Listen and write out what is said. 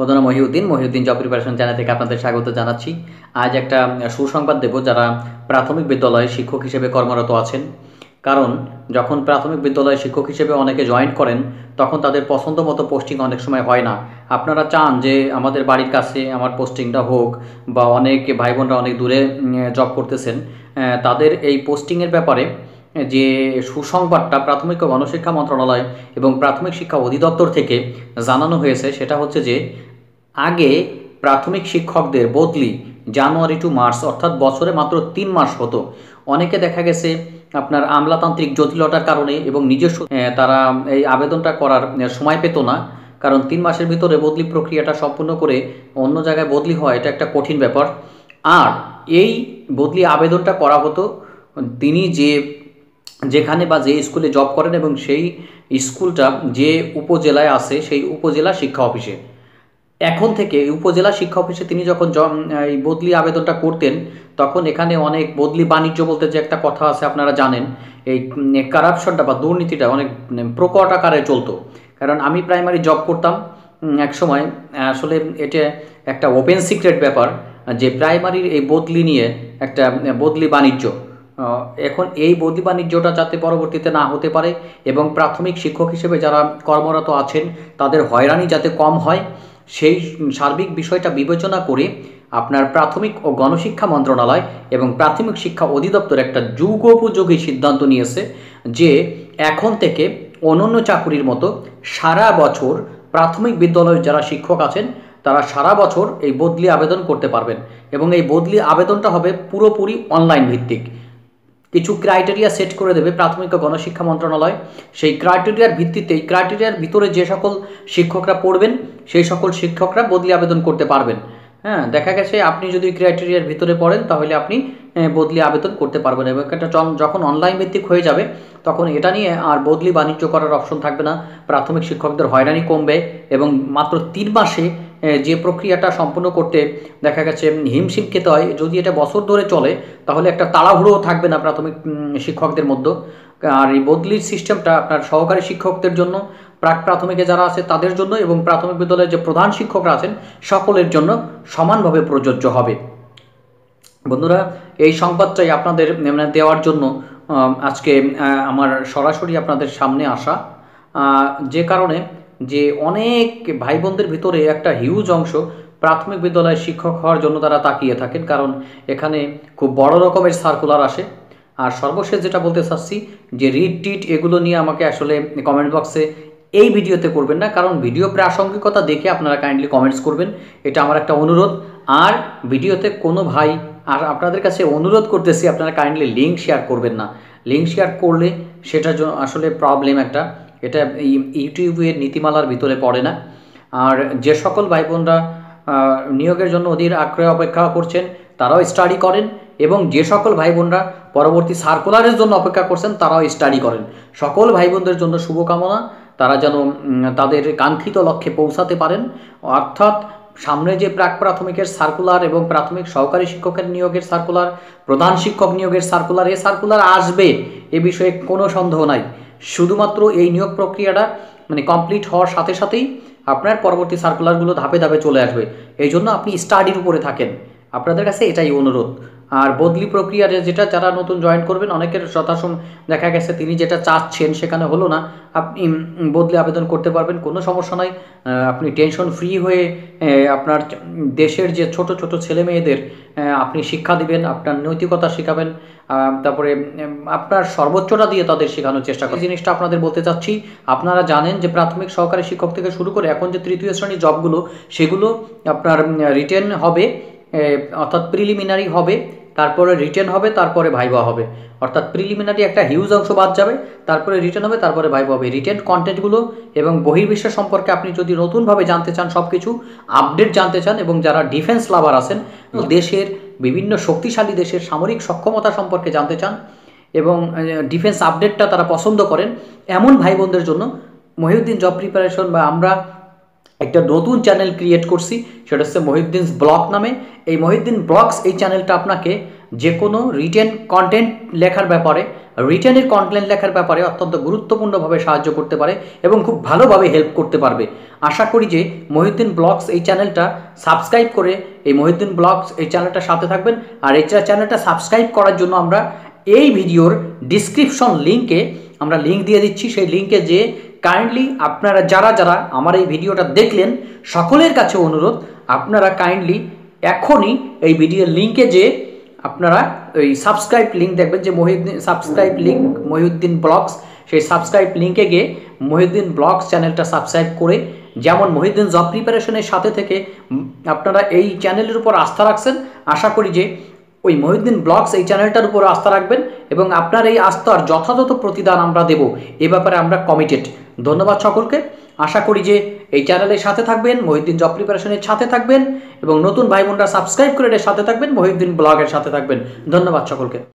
বদনা Mohiuddin Mohiuddin job preparation channel থেকে আপনাদের স্বাগত জানাচ্ছি আজ একটা সুসংবাদ দেব যারা প্রাথমিক বিদ্যালয়ে শিক্ষক হিসেবে কর্মরত আছেন কারণ যখন প্রাথমিক বিদ্যালয়ে শিক্ষক হিসেবে অনেকে জয়েন করেন তখন তাদের পছন্দ মতো পোস্টিং অনেক সময় হয় না আপনারা চান যে আমাদের বাড়ির কাছে আমার পোস্টিংটা হোক বা অনেক ভাই বোনরা অনেক দূরে জব করতেছেন তাদের এই পোস্টিংয়ের ব্যাপারে যে সুসংবাদটা প্রাথমিক ও গণশিক্ষা মন্ত্রণালয় এবং প্রাথমিক শিক্ষা অধিদপ্তর থেকে জানানো হয়েছে সেটা হচ্ছে যে আগে প্রাথমিক শিক্ষকদের বদলি জানুয়ারি টু মার্চ অর্থাৎ বছরে মাত্র তিন মাস হতো অনেকে দেখা গেছে আপনার আমলাতান্ত্রিক জটিলতার কারণে এবং নিজস্ব তারা এই আবেদনটা করার সময় পেত না কারণ তিন মাসের ভিতরে বদলি প্রক্রিয়াটা সম্পূর্ণ করে অন্য জায়গায় বদলি হওয়া এটা একটা কঠিন ব্যাপার আর এই বদলি আবেদনটা করা হতো তিনি যে যেখানে বা যে স্কুলে জব করেন এবং সেই স্কুলটা যে উপজেলায় আছে সেই উপজেলা শিক্ষা অফিসে এখন থেকে উপজেলা শিক্ষা অফিসে তিনি যখন এই বদলি আবেদনটা করতেন তখন এখানে অনেক বদলি বাণিজ্য বলতে যে একটা কথা আছে আপনারা জানেন এই কারাপশনটা বা দুর্নীতিটা অনেক মানে প্রকট আকারে চলতো কারণ আমি প্রাইমারি জব করতাম এক সময় আসলে এটা একটা ওপেন সিক্রেট ব্যাপার যে প্রাইমারির এই বদলি নিয়ে একটা বদলি বাণিজ্য এখন এই বদলি বাণিজ্যটা যাতে পরবর্তীতে না হতে পারে এবং প্রাথমিক শিক্ষক হিসেবে যারা কর্মরত আছেন তাদের হয়রানি যাতে কম হয় সেই সার্বিক বিষয়টা বিবেচনা করে আপনার প্রাথমিক ও গণশিক্ষা মন্ত্রণালয় এবং প্রাথমিক শিক্ষা অধিদপ্তর একটা যুগোপযোগী সিদ্ধান্ত নিয়েছে যে এখন থেকে অনন্য চাকুরির মতো সারা বছর প্রাথমিক বিদ্যালয়ের যারা শিক্ষক আছেন তারা সারা বছর এই বদলি আবেদন করতে পারবেন এবং এই বদলি আবেদনটা হবে পুরোপুরি অনলাইন ভিত্তিক কিছু ক্রাইটেরিয়া সেট করে দেবে প্রাথমিক গণশিক্ষা মন্ত্রণালয় সেই ক্রাইটেরিয়ার ভিত্তিতে এই ক্রাইটেরিয়ার ভিতরে যে সকল শিক্ষকরা পড়বেন সেই সকল শিক্ষকরা বদলি আবেদন করতে পারবেন হ্যাঁ দেখা গেছে আপনি যদি ক্রাইটেরিয়ার ভিতরে পড়েন তাহলে আপনি বদলি আবেদন করতে পারবেন এবং একটা যখন অনলাইন ভিত্তিক হয়ে যাবে তখন এটা নিয়ে আর বদলি বাণিজ্য করার অপশন থাকবে না প্রাথমিক শিক্ষকদের হয়রানি কমবে এবং মাত্র তিন মাসে যে প্রক্রিয়াটা সম্পূর্ণ করতে দেখা গেছে হিমশিম খেতে হয় যদি এটা বছর ধরে চলে তাহলে একটা তাড়াহুড়োও থাকবে না প্রাথমিক শিক্ষকদের মধ্যে আর এই বদলির সিস্টেমটা আপনার সহকারী শিক্ষকদের জন্য প্রাক প্রাথমিকে যারা আছে তাদের জন্য এবং প্রাথমিক বিদ্যালয়ের যে প্রধান শিক্ষকরা আছেন সকলের জন্য সমানভাবে প্রযোজ্য হবে বন্ধুরা এই সংবাদটাই আপনাদের মানে দেওয়ার জন্য আজকে আমার সরাসরি আপনাদের সামনে আসা যে কারণে যে অনেক ভাই বোনদের ভিতরে একটা হিউজ অংশ প্রাথমিক বিদ্যালয়ে শিক্ষক হওয়ার জন্য তারা তাকিয়ে থাকেন কারণ এখানে খুব বড় রকমের সার্কুলার আসে আর সর্বশেষ যেটা বলতে চাচ্ছি যে রিড টিট এগুলো নিয়ে আমাকে আসলে কমেন্ট বক্সে এই ভিডিওতে করবেন না কারণ ভিডিও প্রাসঙ্গিকতা দেখে আপনারা কাইন্ডলি কমেন্টস করবেন এটা আমার একটা অনুরোধ আর ভিডিওতে কোনো ভাই আর আপনাদের কাছে অনুরোধ করতেছি আপনারা কাইন্ডলি লিঙ্ক শেয়ার করবেন না লিঙ্ক শেয়ার করলে সেটা আসলে প্রবলেম একটা এটা ইউটিউবের নীতিমালার ভিতরে পড়ে না আর যে সকল ভাই বোনরা নিয়োগের জন্য অধীর আগ্রহ অপেক্ষা করছেন তারাও স্টাডি করেন এবং যে সকল ভাই বোনরা পরবর্তী সার্কুলারের জন্য অপেক্ষা করছেন তারাও স্টাডি করেন সকল ভাই বোনদের জন্য শুভকামনা তারা যেন তাদের কাঙ্ক্ষিত লক্ষ্যে পৌঁছাতে পারেন অর্থাৎ সামনে যে প্রাক প্রাথমিকের সার্কুলার এবং প্রাথমিক সহকারী শিক্ষকের নিয়োগের সার্কুলার প্রধান শিক্ষক নিয়োগের সার্কুলার এ সার্কুলার আসবে এ বিষয়ে কোনো সন্দেহ নাই শুধুমাত্র এই নিয়োগ প্রক্রিয়াটা মানে কমপ্লিট হওয়ার সাথে সাথেই আপনার পরবর্তী সার্কুলারগুলো ধাপে ধাপে চলে আসবে এই জন্য আপনি স্টাডির উপরে থাকেন আপনাদের কাছে এটাই অনুরোধ আর বদলি প্রক্রিয়া যেটা যারা নতুন জয়েন করবেন অনেকের যথাসম দেখা গেছে তিনি যেটা চাচ্ছেন সেখানে হলো না আপনি বদলি আবেদন করতে পারবেন কোনো সমস্যা নাই আপনি টেনশন ফ্রি হয়ে আপনার দেশের যে ছোট ছোট ছেলে মেয়েদের আপনি শিক্ষা দিবেন আপনার নৈতিকতা শেখাবেন তারপরে আপনার সর্বোচ্চটা দিয়ে তাদের শেখানোর চেষ্টা করেন জিনিসটা আপনাদের বলতে চাচ্ছি আপনারা জানেন যে প্রাথমিক সহকারী শিক্ষক থেকে শুরু করে এখন যে তৃতীয় শ্রেণীর জবগুলো সেগুলো আপনার রিটেন হবে অর্থাৎ প্রিলিমিনারি হবে তারপরে রিটেন হবে তারপরে ভাইবা হবে অর্থাৎ প্রিলিমিনারি একটা হিউজ অংশ বাদ যাবে তারপরে রিটেন হবে তারপরে ভাইবা হবে রিটেন কন্টেন্টগুলো এবং বহির্বিশ্ব সম্পর্কে আপনি যদি নতুনভাবে জানতে চান সব কিছু আপডেট জানতে চান এবং যারা ডিফেন্স লাভার আছেন দেশের বিভিন্ন শক্তিশালী দেশের সামরিক সক্ষমতা সম্পর্কে জানতে চান এবং ডিফেন্স আপডেটটা তারা পছন্দ করেন এমন ভাই বোনদের জন্য মহিউদ্দিন জব প্রিপারেশন বা আমরা একটা নতুন চ্যানেল ক্রিয়েট করছি সেটা হচ্ছে মহিউদ্দিন ব্লগ নামে এই মহিদ্দিন ব্লগস এই চ্যানেলটা আপনাকে যে কোনো রিটেন কন্টেন্ট লেখার ব্যাপারে রিটেনের কন্টেন্ট লেখার ব্যাপারে অত্যন্ত গুরুত্বপূর্ণভাবে সাহায্য করতে পারে এবং খুব ভালোভাবে হেল্প করতে পারবে আশা করি যে মহিদ্দিন ব্লগস এই চ্যানেলটা সাবস্ক্রাইব করে এই মহিদ্দিন ব্লগস এই চ্যানেলটার সাথে থাকবেন আর এই চ্যানেলটা সাবস্ক্রাইব করার জন্য আমরা এই ভিডিওর ডিসক্রিপশন লিঙ্কে আমরা লিঙ্ক দিয়ে দিচ্ছি সেই লিঙ্কে যে কাইন্ডলি আপনারা যারা যারা আমার এই ভিডিওটা দেখলেন সকলের কাছে অনুরোধ আপনারা কাইন্ডলি এখনই এই ভিডিওর লিঙ্কে যে আপনারা ওই সাবস্ক্রাইব লিঙ্ক দেখবেন যে Mohiuddin subscribe link Mohiuddin blogs সেই সাবস্ক্রাইব লিঙ্কে গিয়ে মহিউদ্দিন ব্লগস চ্যানেলটা সাবস্ক্রাইব করে যেমন মহিউদ্দিন জব প্রিপারেশনের সাথে থেকে আপনারা এই চ্যানেলের উপর আস্থা রাখছেন আশা করি যে ওই মহিউদ্দিন ব্লগস এই চ্যানেলটার উপর আস্থা রাখবেন এবং আপনার এই আস্থার যথাযথ প্রতিদান আমরা দেব এ ব্যাপারে আমরা কমিটেড ধন্যবাদ সকলকে আশা করি যে এই চ্যানেলের সাথে থাকবেন মহিউদ্দিন জব প্রিপারেশনের সাথে থাকবেন এবং নতুন ভাই বোনরা সাবস্ক্রাইব করে এর সাথে থাকবেন মহিউদ্দিন ব্লগের সাথে থাকবেন ধন্যবাদ সকলকে